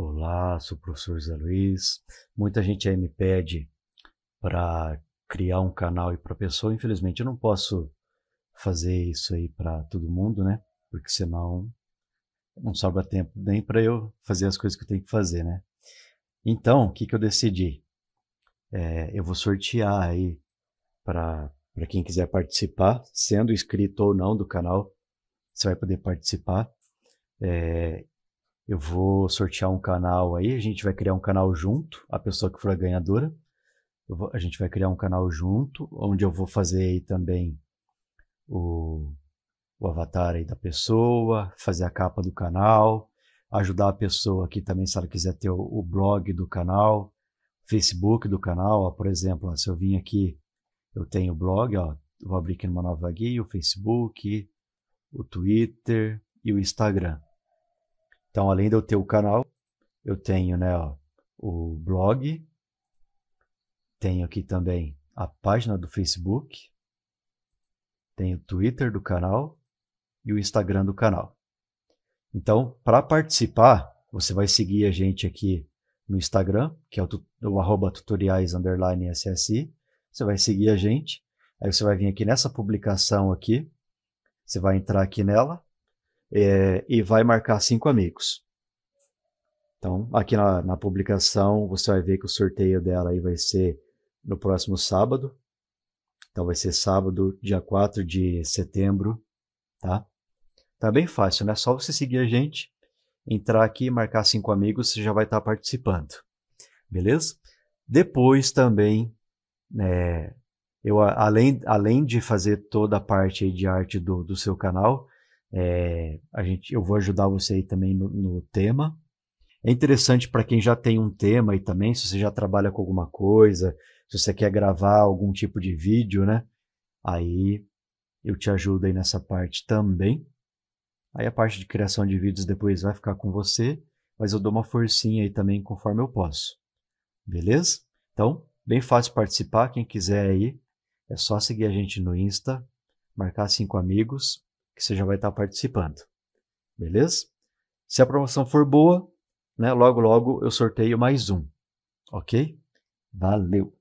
Olá, sou o professor Zé Luiz. Muita gente aí me pede para criar um canal e para pessoa. Infelizmente, eu não posso fazer isso aí para todo mundo, né? Porque senão não sobra tempo nem para eu fazer as coisas que eu tenho que fazer, né? Então, o que, que eu decidi? É, eu vou sortear aí para quem quiser participar, sendo inscrito ou não do canal, você vai poder participar. É, eu vou sortear um canal aí, a gente vai criar um canal junto, a pessoa que for a ganhadora. Vou, a gente vai criar um canal junto, onde eu vou fazer aí também o, o avatar aí da pessoa, fazer a capa do canal, ajudar a pessoa aqui também, se ela quiser ter o, o blog do canal, Facebook do canal, ó, por exemplo, ó, se eu vim aqui, eu tenho o blog, ó, vou abrir aqui numa nova guia, o Facebook, o Twitter e o Instagram. Então, além de eu ter o canal, eu tenho né, ó, o blog, tenho aqui também a página do Facebook, tenho o Twitter do canal e o Instagram do canal. Então, para participar, você vai seguir a gente aqui no Instagram, que é o, o arroba tutoriais underline SSI. Você vai seguir a gente. Aí você vai vir aqui nessa publicação aqui. Você vai entrar aqui nela é, e vai marcar cinco amigos. Então, aqui na, na, publicação, você vai ver que o sorteio dela aí vai ser no próximo sábado. Então, vai ser sábado, dia 4 de setembro, tá? Tá bem fácil, né? Só você seguir a gente, entrar aqui e marcar cinco amigos, você já vai estar tá participando, beleza? Depois também, né, eu, além, além de fazer toda a parte de arte do, do seu canal, é, a gente, eu vou ajudar você aí também no, no tema. É interessante para quem já tem um tema aí também, se você já trabalha com alguma coisa, se você quer gravar algum tipo de vídeo, né? Aí eu te ajudo aí nessa parte também. Aí a parte de criação de vídeos depois vai ficar com você, mas eu dou uma forcinha aí também conforme eu posso. Beleza? Então, bem fácil participar, quem quiser aí, é só seguir a gente no Insta, marcar cinco amigos que você já vai estar participando. Beleza? Se a promoção for boa, né, logo logo eu sorteio mais um. Ok? Valeu!